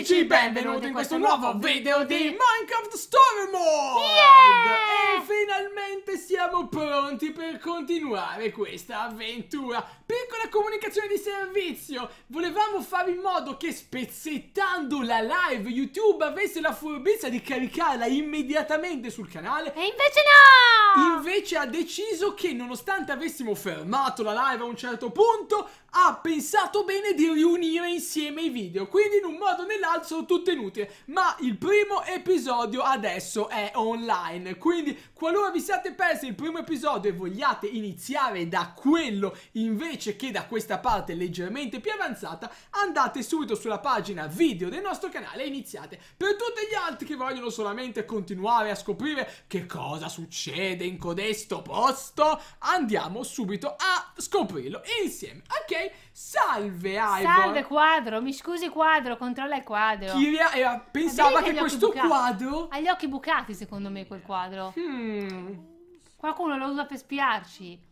amici, benvenuti in questo nuovo video di Minecraft Story Mode! Yeah! E finalmente siamo pronti per continuare questa avventura! Piccola comunicazione di servizio! Volevamo fare in modo che spezzettando la live YouTube avesse la furbizia di caricarla immediatamente sul canale E invece no! Invece ha deciso che nonostante avessimo fermato la live a un certo punto ha pensato bene di riunire insieme i video, quindi in un modo o nell'altro sono tutte inutili, ma il primo episodio adesso è online, quindi qualora vi siate persi il primo episodio e vogliate iniziare da quello invece che da questa parte leggermente più avanzata, andate subito sulla pagina video del nostro canale e iniziate. Per tutti gli altri che vogliono solamente continuare a scoprire che cosa succede in codesto posto, andiamo subito a scoprirlo insieme. Ok? ok? Salve Ivor. Salve quadro, mi scusi quadro, controlla il quadro. Kiria era, eh, pensava che questo quadro... Ha gli occhi bucati secondo me quel quadro. Hmm. Qualcuno lo usa per spiarci.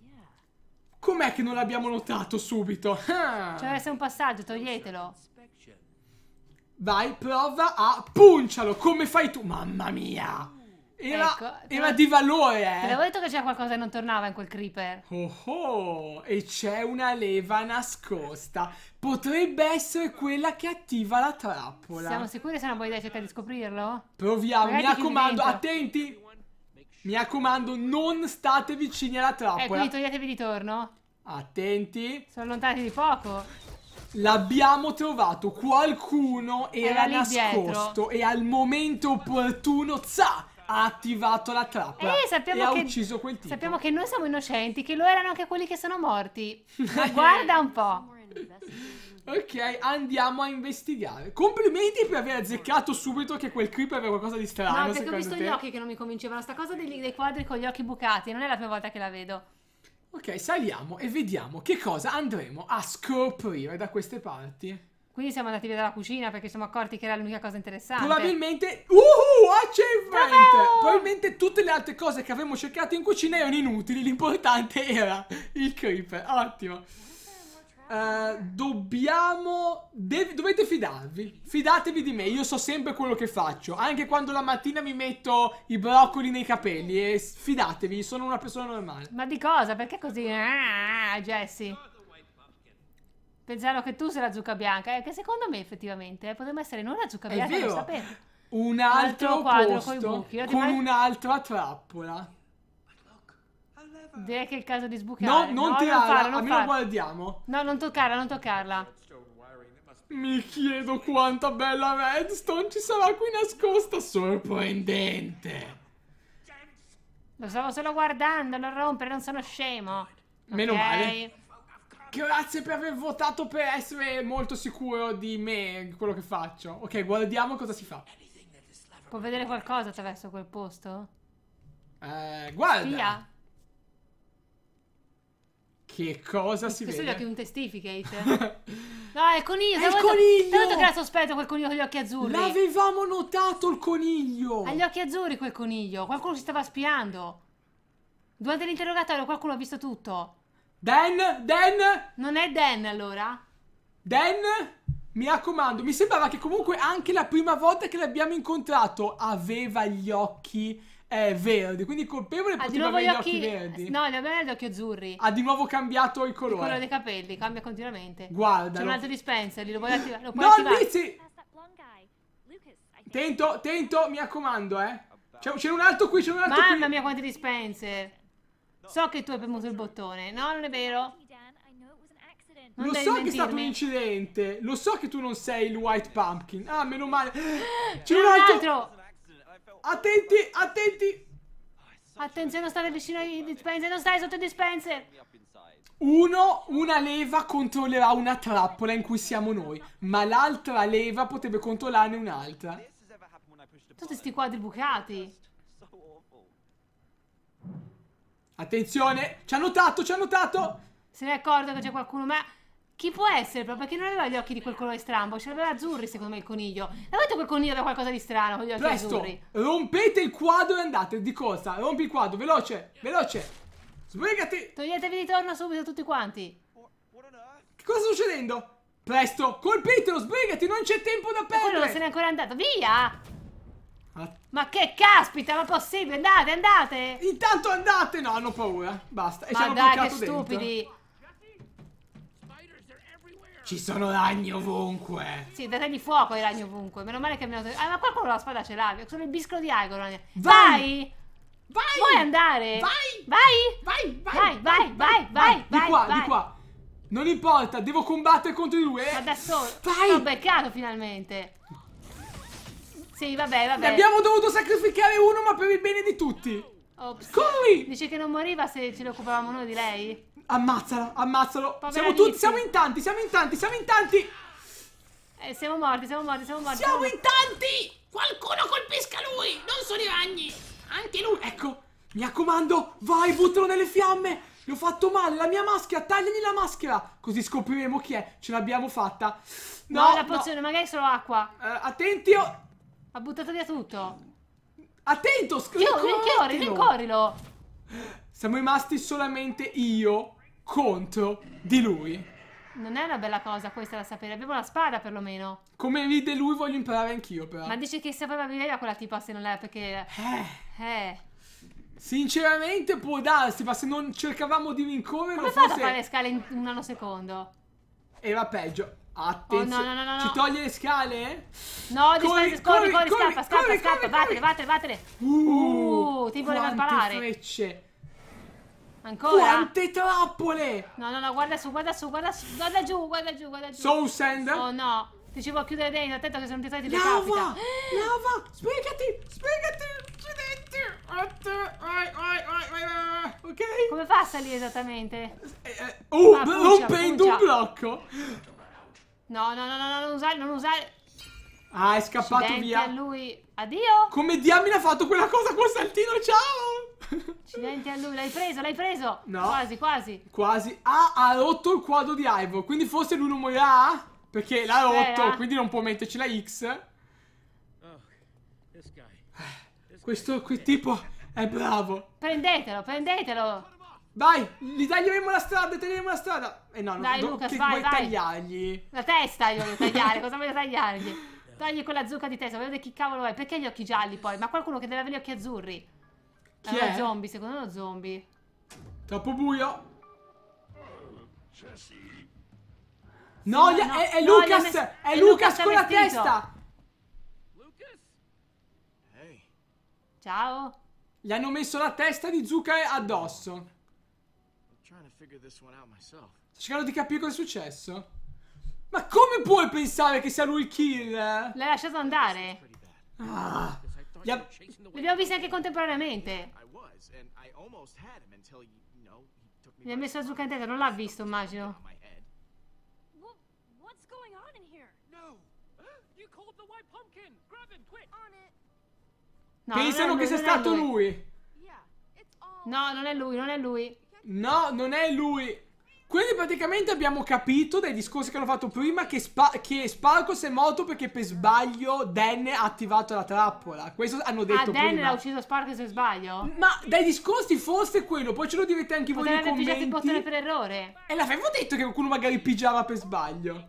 Com'è che non l'abbiamo notato subito? Ah. Cioè, essere un passaggio, toglietelo. Vai, prova a puncialo, come fai tu. Mamma mia! Era, ecco, era di valore, eh. Ti avevo detto che c'era qualcosa che non tornava in quel creeper. Oh oh, e c'è una leva nascosta. Potrebbe essere quella che attiva la trappola. Siamo sicuri che se buona idea cercare di scoprirlo? Proviamo, Magari mi raccomando, attenti! Mi raccomando, non state vicini alla eh, trappola. E quindi toglietevi di torno. Attenti. Sono lontani di poco. L'abbiamo trovato, qualcuno era, era nascosto dietro. e al momento opportuno, za, ha attivato la trappola eh, sappiamo e ha ucciso quel tipo. Sappiamo che noi siamo innocenti, che lo erano anche quelli che sono morti. Ma Guarda un po'. ok, andiamo a investigare. Complimenti per aver azzeccato subito che quel creeper aveva qualcosa di strano. No, perché ho visto te. gli occhi che non mi convincevano. Sta cosa degli, dei quadri con gli occhi bucati, non è la prima volta che la vedo. Ok, saliamo e vediamo che cosa andremo a scoprire da queste parti. Quindi siamo andati via dalla cucina perché siamo accorti che era l'unica cosa interessante. Probabilmente, uhu, achievement! Bravo! Probabilmente tutte le altre cose che avevamo cercato in cucina erano inutili, l'importante era il creeper. Ottimo. Uh, dobbiamo. dovete fidarvi. Fidatevi di me. Io so sempre quello che faccio. Anche quando la mattina mi metto i broccoli nei capelli. E fidatevi, sono una persona normale. Ma di cosa? Perché così? Ah, Jessie pensavo che tu sei la zucca bianca, eh, che secondo me effettivamente eh, potremmo essere noi la zucca bianca, non sapevo. Un eh, un altro quadro con buchi. con mai... un'altra trappola. Direi che è il caso di sbucare. No, non no, tirarla, non farlo, non guardiamo. No, non toccarla, non toccarla. Mi chiedo quanta bella redstone ci sarà qui nascosta, sorprendente. Lo stavo solo guardando, non rompere, non sono scemo. Meno okay. male. Grazie per aver votato per essere molto sicuro di me, di quello che faccio. Ok, guardiamo cosa si fa. Può vedere qualcosa attraverso quel posto? Eh, guarda! Spia. Ah. Che cosa si Questo vede? Questo gli occhi un testificate. no, è il coniglio! È il coniglio! Tanto che era sospetto quel coniglio con gli occhi azzurri. L'avevamo notato il coniglio! Ha gli occhi azzurri quel coniglio. Qualcuno si stava spiando. Durante l'interrogatorio qualcuno ha visto tutto. Dan, Dan. Non è Dan allora? Dan, mi raccomando, mi sembrava che comunque anche la prima volta che l'abbiamo incontrato aveva gli occhi eh, verdi, quindi colpevole ha ah, poteva avere gli occhi, occhi verdi. No, gli aveva gli occhi azzurri. Ha di nuovo cambiato il colore. Il colore dei capelli cambia continuamente. Guarda. C'è un altro dispenser, lo puoi attivare. Lo no, attivare. Lizzy! Tento, tento, mi raccomando, eh. C'è, un altro qui, c'è un altro Mamma qui. Mamma mia, quanti dispenser. So che tu hai premuto il bottone, no? Non è vero? Non lo so mentirmi. che è stato un incidente. Lo so che tu non sei il White Pumpkin. Ah, meno male. C'è un altro. altro. Attenti, attenti. Attenzione, non stare vicino ai dispenser. Non stai sotto i dispenser. Uno, una leva controllerà una trappola in cui siamo noi. Ma l'altra leva potrebbe controllarne un'altra. Tutti questi quadri bucati. Attenzione, ci ha notato, ci ha notato. Se ne accorta che c'è qualcuno, ma chi può essere proprio? Perché non aveva gli occhi di quel colore strambo, ce l'aveva azzurri secondo me il coniglio. L'avete quel coniglio da qualcosa di strano con gli occhi Presto, azzurri? rompete il quadro e andate, di corsa, rompi il quadro, veloce, veloce. Sbrigati. Toglietevi di torno subito tutti quanti. Che cosa sta succedendo? Presto, colpitelo, sbrigati, non c'è tempo da perdere. Ma quello se n'è ancora andato, via! Ma che caspita, ma possibile? Andate, andate! Intanto andate! No, hanno paura. Basta. E ma dai, che stupidi! Dentro. Ci sono ragni ovunque. Sì, dategli fuoco ai ragni ovunque. Meno male che mi hanno... Ah, ma qualcuno la spada ce l'ha. Sono il biscolo di Agro. Vai! Vai! Vai! Vuoi andare? Vai! Vai! Vai! Vai! Vai! Vai! Vai! vai, di qua, vai. di qua. Non importa, devo combattere contro di lui. Eh. Ma da solo. Vai! L'ho beccato finalmente. Sì, vabbè, vabbè. Ne abbiamo dovuto sacrificare uno, ma per il bene di tutti. Ops. Oh, Corri! Dice che non moriva se ce ne occupavamo noi di lei. Ammazzala, ammazzalo. siamo tutti, siamo in tanti, siamo in tanti, siamo in tanti. Eh, siamo morti, siamo morti, siamo morti. Siamo in tanti! Qualcuno colpisca lui! Non sono i ragni! Anche lui! Ecco, mi raccomando, vai, buttalo nelle fiamme! Le ho fatto male, la mia maschera, tagliami la maschera! Così scopriremo chi è, ce l'abbiamo fatta. No, no, la pozione, no. magari solo acqua. Eh, attenti, oh. Ha buttato via tutto. Attento, scrivi. Rincorrilo. Siamo rimasti solamente io contro di lui. Non è una bella cosa questa da sapere. Abbiamo la spada perlomeno. Come ride lui, voglio imparare anch'io, però. Ma dice che sapeva viveva quella tipa se non è perché. Eh. eh. Sinceramente può darsi, ma se non cercavamo di rincorrere. Come forse... a fare le scale in un anno nanosecondo? Era peggio. Attenzione. Oh, no, no, no, Ci toglie le scale? No, corri, corri, corri, corri, scappa, scappa, corri, scappa. Corri, vattene, vattene, vattene. Uh, uh ti voleva sparare. frecce. Ancora? Quante trappole! No, no, no, guarda su, guarda su, guarda su, guarda giù, guarda giù, guarda giù. Soul Sand? Oh no, ti ci può chiudere dentro, attento che se non ti fai ti Lava! Decapita. Lava! Spiegati, spiegati! Ok? Come fa a salire esattamente? Uh, ah, uh, un blocco! No, no, no, no, non usare, non usare. Ah, è scappato Accidenti via. a lui. Addio. Come diamine ha fatto quella cosa col saltino? Ciao. Accidenti a lui, l'hai preso, l'hai preso. No. Quasi, quasi. Quasi. Ah, ha rotto il quadro di Ivo. Quindi forse lui non morirà. Perché l'ha eh, rotto, eh. quindi non può metterci la X. Oh, Questo qui tipo è bravo. Prendetelo, prendetelo. Vai, gli taglieremo la strada, taglieremo la strada. E eh no, Dai, non Lucas, che vai, vuoi vai. tagliargli? La testa io voglio tagliare, cosa voglio tagliargli? Togli quella zucca di testa, voglio vedere chi cavolo è. Perché gli occhi gialli poi? Ma qualcuno che deve avere gli occhi azzurri. Chi allora, è? zombie, secondo me lo uno zombie. Troppo buio. Cioè, no, gli, no, è, è, no, Lucas, è, è, Lucas! con la testa! Hey. Ciao. Gli hanno messo la testa di zucca addosso. Sto cercando di capire cosa è successo. Ma come puoi pensare che sia lui il kill? L'hai lasciato andare. Ah. Li abbiamo visti anche contemporaneamente. Mi ha messo la zucca in testa, non l'ha visto, immagino. No, Pensano che sia stato lui. lui. No, non è lui, non è lui. No, non è lui. Quindi praticamente abbiamo capito dai discorsi che hanno fatto prima che, Spa che Sparkos è morto perché per sbaglio Dan ha attivato la trappola. Questo hanno ah, detto ah, Dan prima. l'ha ucciso Sparkos per sbaglio? Ma dai discorsi forse quello, poi ce lo direte anche Potrebbe voi nei commenti. Potrebbe il bottone per errore. E l'avevo detto che qualcuno magari pigiava per sbaglio.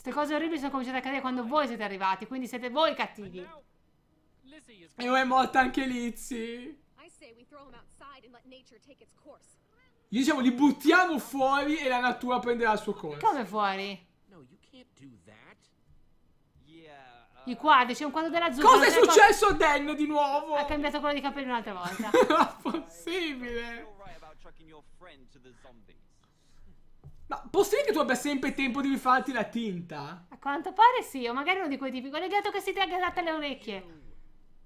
Queste cose orribili sono cominciate a cadere quando voi siete arrivati, quindi siete voi cattivi. E ora è morta anche Lizzie. I say we throw him out gli diciamo li buttiamo fuori e la natura prenderà il suo corso. Come fuori? I quadri, c'è un quadro della zona. Cosa è successo a Dan di nuovo? Ha cambiato quello di capelli un'altra volta. non è possibile. Ma possibile che tu abbia sempre tempo di rifarti la tinta? A quanto pare sì, o magari uno di quei tipi, quello gatto che si ti traga adatta alle orecchie.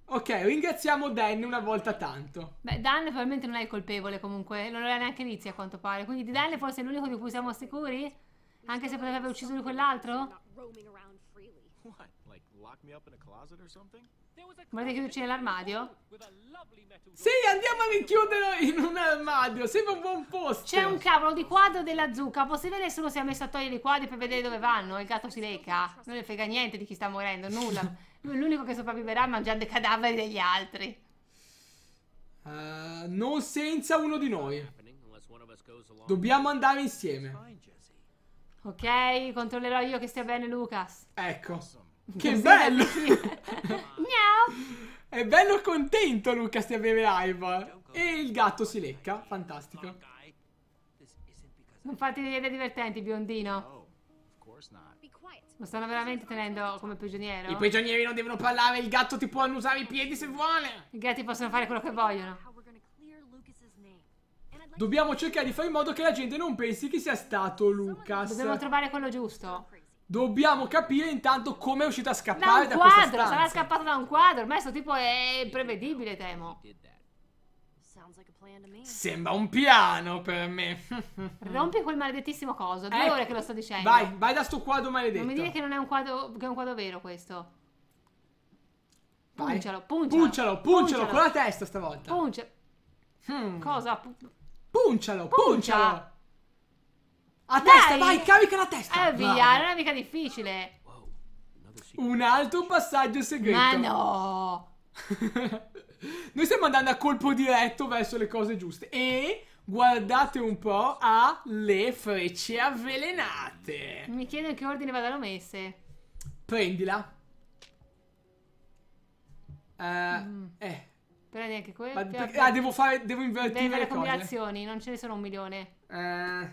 Ok, ringraziamo Dan una volta tanto. Beh, Dan probabilmente non è il colpevole comunque, non lo è neanche Lizzie a quanto pare, quindi di Dan forse è l'unico di cui siamo sicuri? Anche se potrebbe aver ucciso lui quell'altro? Volete chiuderci nell'armadio? Sì, andiamo a rinchiuderlo in un armadio, sembra un buon posto. C'è un cavolo di quadro della zucca, possibile che nessuno sia messo a togliere i quadri per vedere dove vanno, il gatto si lecca. Non le frega niente di chi sta morendo, nulla l'unico che sopravviverà mangiando i cadaveri degli altri. Uh, non senza uno di noi. Dobbiamo andare insieme. Ok, controllerò io che stia bene Lucas. Ecco. Che non bello! è bello contento Lucas di avere Ivar. E il gatto si lecca, fantastico. Non fate vedere divertenti, biondino. Oh, lo stanno veramente tenendo come prigioniero? I prigionieri non devono parlare, il gatto ti può annusare i piedi se vuole. I gatti possono fare quello che vogliono. Dobbiamo cercare di fare in modo che la gente non pensi che sia stato Lucas. Dobbiamo trovare quello giusto. Dobbiamo capire intanto come è uscito a scappare da, un da quadro, da sarà scappato da un quadro, ma questo tipo è imprevedibile, temo. Sembra un piano per me. Rompi quel maledettissimo coso. Due eh, ore che lo sto dicendo. Vai, vai da sto quadro maledetto. Non mi dire che non è un quadro, è un quadro vero questo. Puncialo, puncialo, puncialo. Puncialo, con la testa stavolta. Puncia. Hmm. Cosa? puncialo, puncialo. puncialo. A Dai. testa, vai, carica la testa. Eh, via, non è mica difficile. Wow. Un altro passaggio segreto. Ma no. Noi stiamo andando a colpo diretto verso le cose giuste. E guardate un po' alle frecce avvelenate. Mi chiedo in che ordine vadano messe. Prendila. Uh, mm. Eh. Prendi anche quella. Ma, per, ah, devo fare. Devo invertire Deve, le, le combinazioni, non ce ne sono un milione. Uh.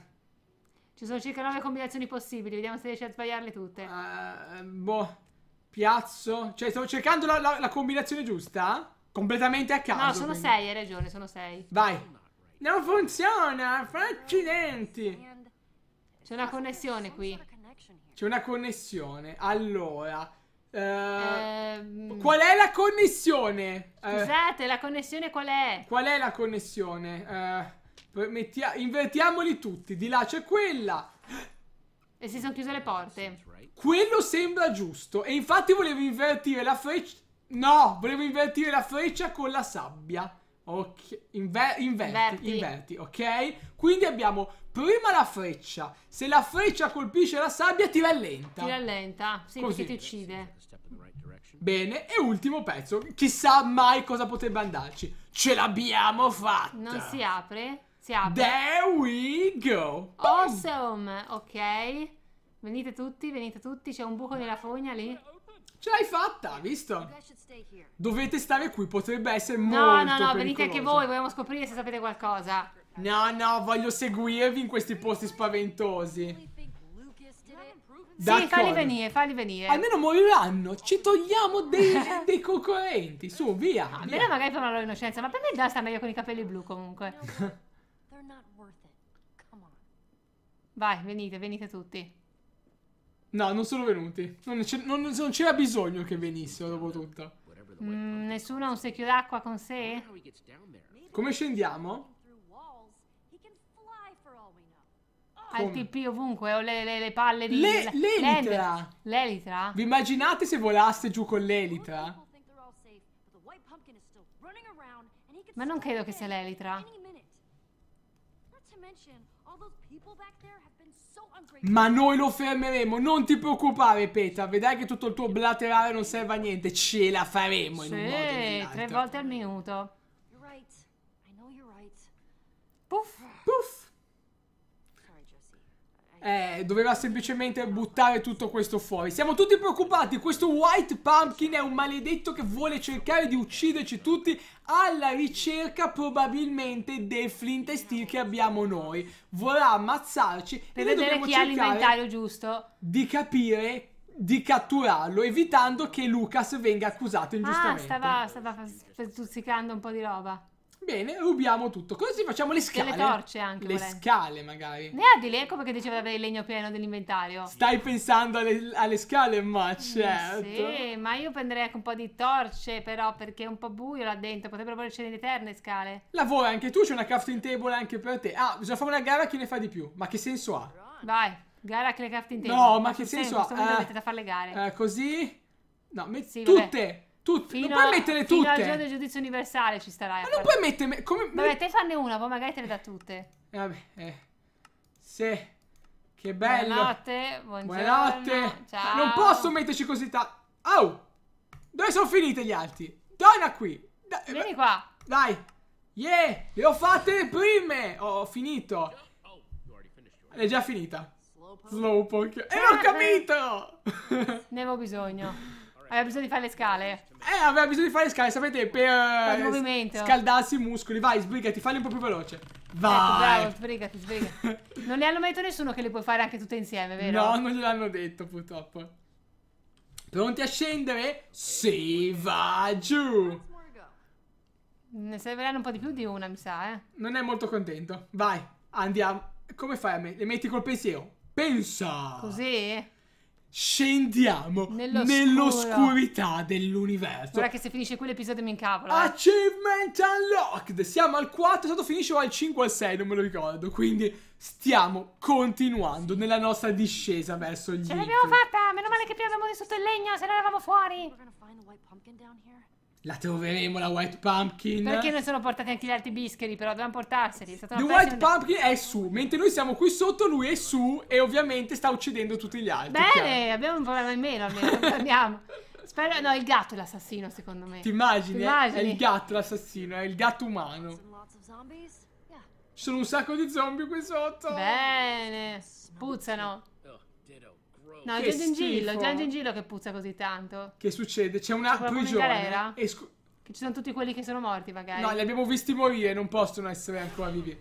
Ci sono circa nove combinazioni possibili, vediamo se riesci a sbagliarle tutte. Uh, boh. Piazzo. Cioè, stavo cercando la, la, la combinazione giusta. Completamente a caso. No, sono quindi. sei, hai ragione, sono sei. Vai. Non funziona, accidenti. C'è una connessione qui. C'è una connessione. Allora. Uh, ehm... Qual è la connessione? Eh. Scusate, uh, la connessione qual è? Qual è la connessione? Uh, invertiamoli tutti. Di là c'è quella. E si sono chiuse le porte. Quello sembra giusto. E infatti volevo invertire la freccia. No, volevo invertire la freccia con la sabbia. Ok, Inver inverti, inverti. inverti, ok? Quindi abbiamo prima la freccia. Se la freccia colpisce la sabbia, ti rallenta. Ti rallenta, sì, Così. perché ti uccide. Bene, e ultimo pezzo. Chissà mai cosa potrebbe andarci. Ce l'abbiamo fatta. Non si apre? Si apre. There we go. Boom. Awesome, ok. Venite tutti, venite tutti. C'è un buco nella fogna lì. Ce l'hai fatta, visto? Dovete stare qui, potrebbe essere no, molto No, no, no, venite anche voi, vogliamo scoprire se sapete qualcosa. No, no, voglio seguirvi in questi posti spaventosi. Sì, falli venire, falli venire. Almeno moriranno, ci togliamo dei, dei concorrenti. Su, via. via. Almeno magari per la loro innocenza, ma per me già sta meglio con i capelli blu comunque. Vai, venite, venite tutti. No, non sono venuti. Non, c'era bisogno che venissero, dopo tutto. Mm, nessuno ha un secchio d'acqua con sé? Come scendiamo? Al TP ovunque, ho le, le, le palle di... Le, l'elitra! L'elitra? Vi immaginate se volaste giù con l'elitra? Ma non credo che sia l'elitra. Not to mention, people back there ma noi lo fermeremo, non ti preoccupare Petra, vedrai che tutto il tuo blaterale non serve a niente, ce la faremo in un modo o tre volte al minuto. Puff. Puff eh, doveva semplicemente buttare tutto questo fuori. Siamo tutti preoccupati, questo White Pumpkin è un maledetto che vuole cercare di ucciderci tutti alla ricerca probabilmente del flint e steel che abbiamo noi. Vorrà ammazzarci per e vedere chi ha l'inventario giusto. Di capire di catturarlo evitando che Lucas venga accusato ah, ingiustamente. Ah, stava, stava stuzzicando un po' di roba. Bene, rubiamo tutto. Così facciamo le scale. Delle torce anche. Le volendo. scale, magari. Ne ha di Leco perché diceva di avere il legno pieno dell'inventario. Stai pensando alle, alle scale, ma mm, certo. Sì, ma io prenderei anche un po' di torce, però, perché è un po' buio là dentro. Potrebbero volerci in eterne scale. Lavora anche tu, c'è una crafting table anche per te. Ah, bisogna fare una gara a chi ne fa di più. Ma che senso ha? Vai, gara a chi ne crafting table. No, ma, ma che senso ha? Eh, dovete da fare le gare. Eh, così? No, met- sì, tutte! Vabbè. Tutte, fino, non puoi mettere tutte. Fino al giorno del giudizio universale ci starai. Ma eh, non puoi mettere. Come... Vabbè, te fanne una, poi magari te le da tutte. Eh, vabbè, eh. Se. Che bello. Buonanotte. Buongiorno. Buonanotte. Ciao. Non posso metterci così tanto. Oh! Dove sono finite gli altri? Donna qui. Da eh, Vieni qua. Dai. Yeah, le ho fatte le prime. Oh, ho finito. L'hai già finita. Slowpoke. E eh, l'ho capito. ne avevo bisogno. Aveva bisogno di fare le scale. Eh, aveva bisogno di fare le scale, sapete, per eh, movimento. scaldarsi i muscoli. Vai, sbrigati, falli un po' più veloce. Ecco, Vai. Ecco, bravo, sbrigati, sbrigati. non ne hanno mai detto nessuno che le puoi fare anche tutte insieme, vero? No, non gliel'hanno detto, purtroppo. Pronti a scendere? Sì, va giù. Ne serviranno un po' di più di una, mi sa, eh. Non è molto contento. Vai, andiamo. Come fai a me? Le metti col pensiero? Pensa! Così? scendiamo nell'oscurità dell'universo. Guarda che se finisce quell'episodio mi incavola. Eh. Achievement unlocked! Siamo al 4, stato finisce o al 5 o al 6, non me lo ricordo. Quindi stiamo continuando nella nostra discesa verso gli Ce l'abbiamo fatta! Meno male che più abbiamo messo sotto il legno, se no eravamo fuori. We're gonna find the white pumpkin down here. La troveremo la White Pumpkin. Perché non sono portati anche gli altri bischeri, però dobbiamo portarseli. La White Pumpkin è su, mentre noi siamo qui sotto, lui è su e ovviamente sta uccidendo tutti gli altri. Bene, chiaro. abbiamo un problema in meno almeno, andiamo. Spero, no, il gatto è l'assassino secondo me. Ti eh? immagini? È il gatto l'assassino, è il gatto umano. Ci sono un sacco di zombie qui sotto. Bene, puzzano. No, è già Gengillo, già Gengillo che puzza così tanto. Che succede? C'è una C'è prigione. E scu- che ci sono tutti quelli che sono morti, magari. No, li abbiamo visti morire, non possono essere ancora vivi.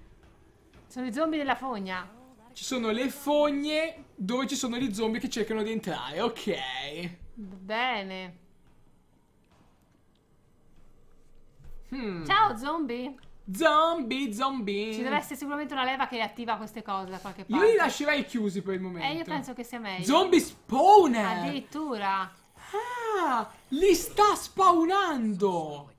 Sono i zombie della fogna. Ci sono le fogne dove ci sono gli zombie che cercano di entrare, ok. Bene. Hmm. Ciao zombie. Zombie, zombie. Ci deve essere sicuramente una leva che attiva queste cose da qualche parte. Io li lascerei chiusi per il momento. E eh, io penso che sia meglio. Zombie spawner! Addirittura. Ah, li sta spawnando!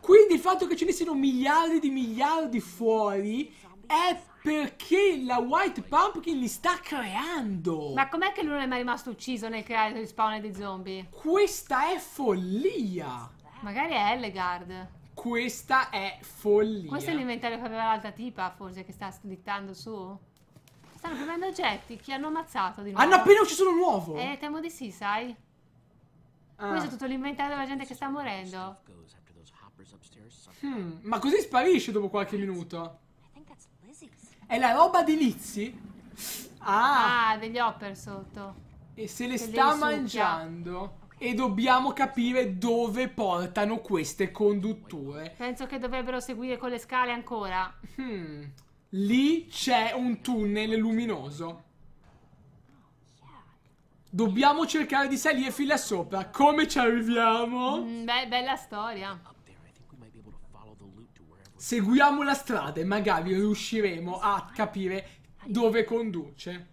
Quindi il fatto che ce ne siano miliardi di miliardi fuori è perché la White Pumpkin li sta creando. Ma com'è che lui non è mai rimasto ucciso nel creare gli spawner dei zombie? Questa è follia! Magari è Elegard. Questa è follia. Questo è l'inventario che aveva l'altra tipa, forse, che sta slittando su? Stanno prendendo oggetti, chi hanno ammazzato di nuovo? Hanno appena ucciso uno nuovo. Eh, temo di sì, sai? Ah. Questo è tutto l'inventario della gente che sta morendo. Hmm, ma così sparisce dopo qualche minuto. È la roba di Lizzy? Ah. ah, degli hopper sotto. E se le che sta mangiando e dobbiamo capire dove portano queste condutture. Penso che dovrebbero seguire con le scale ancora. Hmm. Lì c'è un tunnel luminoso. Dobbiamo cercare di salire fin là sopra. Come ci arriviamo? Mm, beh, bella storia. Seguiamo la strada e magari riusciremo a capire dove conduce.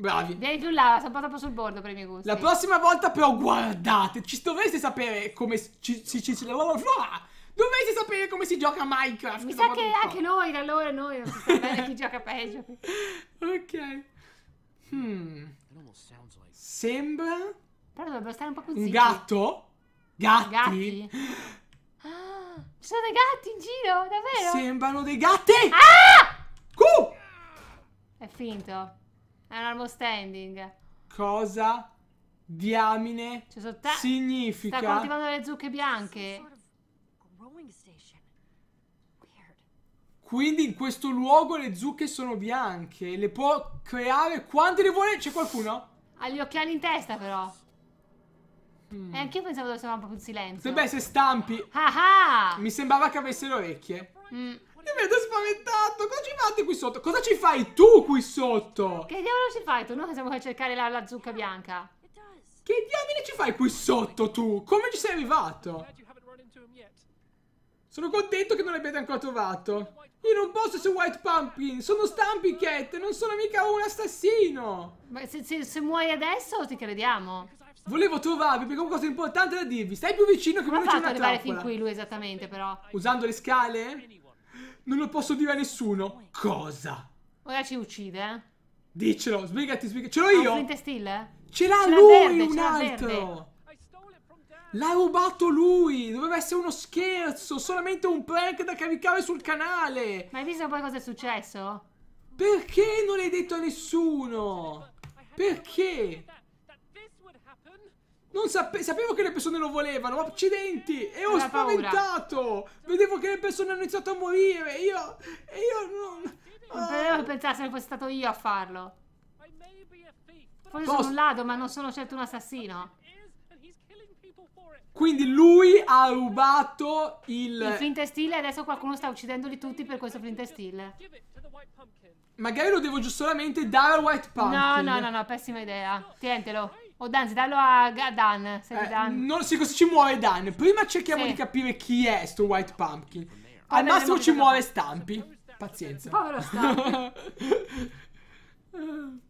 Bravi. Vieni più là, sono proprio sul bordo per i miei gusti. La prossima volta però guardate, ci dovreste sapere come ci, ci, ci, ci Dovreste sapere come si gioca a Minecraft. Mi sa che anche noi, da allora noi non si chi gioca peggio. Ok. Hmm. Sembra Però dovrebbero stare un po' così. Un gatto? Gatti? Gatti. Ah, ci sono dei gatti in giro, davvero? Sembrano dei gatti! Ah! Q! È finto. È un armo standing. Cosa diamine cioè, significa? Sta coltivando le zucche bianche. Quindi in questo luogo le zucche sono bianche. Le può creare quante ne vuole. C'è qualcuno? Ha gli occhiali in testa, però. Mm. E io pensavo dovesse fare un po' più silenzio. Beh, se stampi. Ah, ah Mi sembrava che avesse le orecchie. Mm. Mi vedo spaventato. Cosa ci fate qui sotto? Cosa ci fai tu qui sotto? Che diavolo ci fai tu? Noi siamo a cercare la, la zucca bianca. Che diamine ci fai qui sotto tu? Come ci sei arrivato? Sono contento che non l'abbiate ancora trovato. Io non posso su White Pumpkin, sono Cat, non sono mica un assassino. Ma se, se, se muoio adesso ti crediamo. Volevo trovarvi perché ho qualcosa di importante da dirvi. Stai più vicino che non c'è una trappola. Non ha fatto arrivare fin qui lui esattamente però. Usando le scale? Non lo posso dire a nessuno. Cosa? Ora ci uccide, eh? Diccelo, sbrigati, sbrigati. Ce l'ho io! Flint Steel? Eh? Ce l'ha lui verde, un altro! L'ha rubato lui! Doveva essere uno scherzo! Solamente un prank da caricare sul canale! Ma hai visto poi cosa è successo? Perché non l'hai detto a nessuno? Perché? Non sape sapevo che le persone lo volevano, accidenti! E ho spaventato! Paura. Vedevo che le persone hanno iniziato a morire, io... E io non... Non potevo pensare se fosse stato io a farlo. Forse Post... sono un ladro, ma non sono certo un assassino. Quindi lui ha rubato il... Il flint e adesso qualcuno sta uccidendoli tutti per questo flint Magari lo devo giustamente dare al white pumpkin. No, no, no, no, pessima idea. Tientelo. O oh, Dan, se dallo a, Dan. Se eh, Dan. Non si, ci muove Dan. Prima cerchiamo sì. di capire chi è sto White Pumpkin. Poi Al massimo ci muove Stampi. Pazienza. Povero Stampi.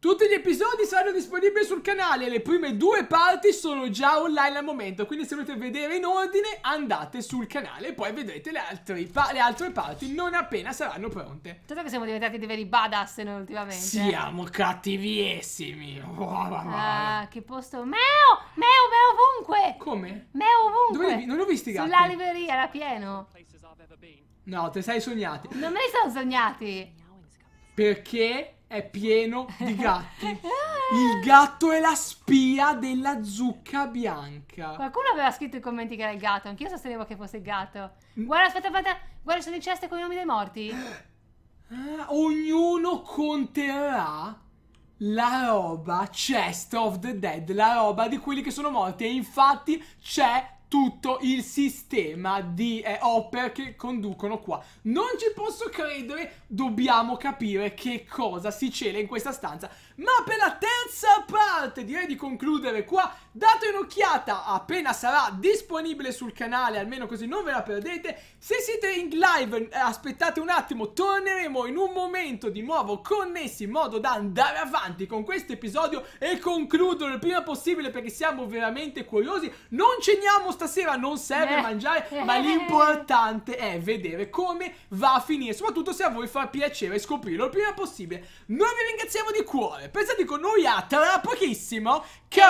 Tutti gli episodi saranno disponibili sul canale e le prime due parti sono già online al momento, quindi se volete vedere in ordine andate sul canale e poi vedrete le altre, le altre parti non appena saranno pronte. Tanto che siamo diventati dei veri badass noi ultimamente. Siamo cattivissimi. Ah, che posto. Meo! Meo, Meo ovunque! Come? Meo ovunque! Dove li, non l'ho visti gatti? Sulla libreria, era pieno. No, te sei sognati. Non me li sono sognati. Perché è pieno di gatti. Ah! Il gatto è la spia della zucca bianca. Qualcuno aveva scritto nei commenti che era il gatto, anch'io sostenevo che fosse il gatto. Mm. Guarda, aspetta, aspetta, guarda, sono in ceste con i nomi dei morti. Ah, ognuno conterrà la roba chest of the dead, la roba di quelli che sono morti. E infatti c'è tutto il sistema di eh, Hopper che conducono qua. Non ci posso credere, dobbiamo capire che cosa si cela in questa stanza. Ma per la te- Salt direi di concludere qua Date un'occhiata appena sarà disponibile sul canale Almeno così non ve la perdete Se siete in live eh, aspettate un attimo Torneremo in un momento di nuovo connessi In modo da andare avanti con questo episodio E concluderlo il prima possibile perché siamo veramente curiosi Non ceniamo stasera, non serve eh. mangiare Ma l'importante è vedere come va a finire Soprattutto se a voi fa piacere scoprirlo il prima possibile Noi vi ringraziamo di cuore Pensate con noi a tra pochissimo prestissimo con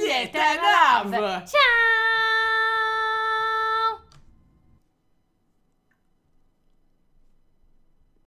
gli Love. Ciao!